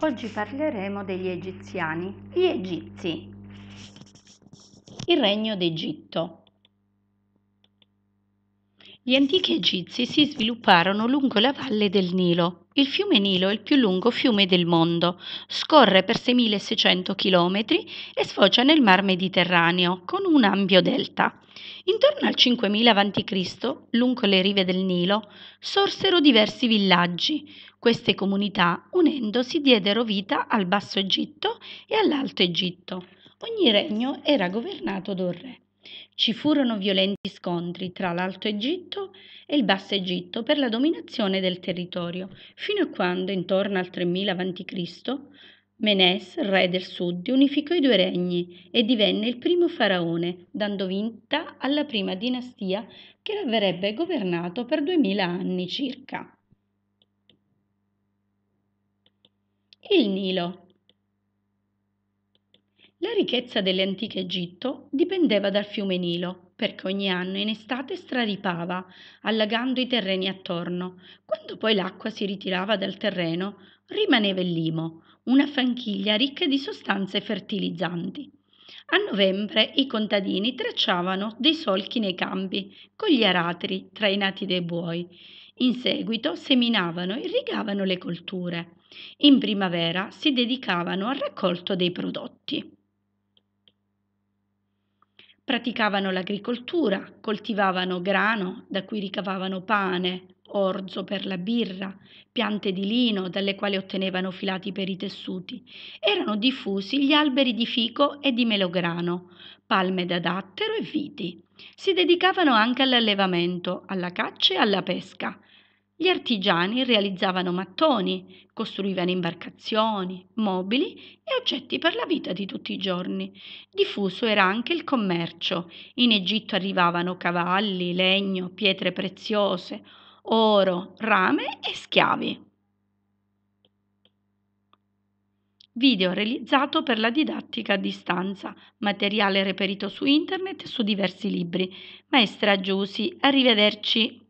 Oggi parleremo degli egiziani, gli egizi. Il regno d'Egitto. Gli antichi egizi si svilupparono lungo la valle del Nilo. Il fiume Nilo è il più lungo fiume del mondo, scorre per 6600 km e sfocia nel Mar Mediterraneo con un ampio delta. Intorno al 5000 a.C., lungo le rive del Nilo, sorsero diversi villaggi. Queste comunità, unendosi, diedero vita al Basso Egitto e all'Alto Egitto. Ogni regno era governato da un re. Ci furono violenti scontri tra l'Alto Egitto e il Basso Egitto per la dominazione del territorio, fino a quando, intorno al 3000 a.C., Menes, re del sud, unificò i due regni e divenne il primo faraone, dando vinta alla prima dinastia che avrebbe governato per duemila anni circa. Il Nilo la ricchezza dell'antico Egitto dipendeva dal fiume Nilo, perché ogni anno in estate straripava, allagando i terreni attorno. Quando poi l'acqua si ritirava dal terreno, rimaneva il limo, una fanchiglia ricca di sostanze fertilizzanti. A novembre i contadini tracciavano dei solchi nei campi con gli aratri trainati dai buoi. In seguito seminavano e irrigavano le colture. In primavera si dedicavano al raccolto dei prodotti. Praticavano l'agricoltura, coltivavano grano, da cui ricavavano pane, orzo per la birra, piante di lino dalle quali ottenevano filati per i tessuti. Erano diffusi gli alberi di fico e di melograno, palme da dattero e viti. Si dedicavano anche all'allevamento, alla caccia e alla pesca. Gli artigiani realizzavano mattoni, costruivano imbarcazioni, mobili e oggetti per la vita di tutti i giorni. Diffuso era anche il commercio. In Egitto arrivavano cavalli, legno, pietre preziose, oro, rame e schiavi. Video realizzato per la didattica a distanza, materiale reperito su internet e su diversi libri. Maestra Giusi, arrivederci.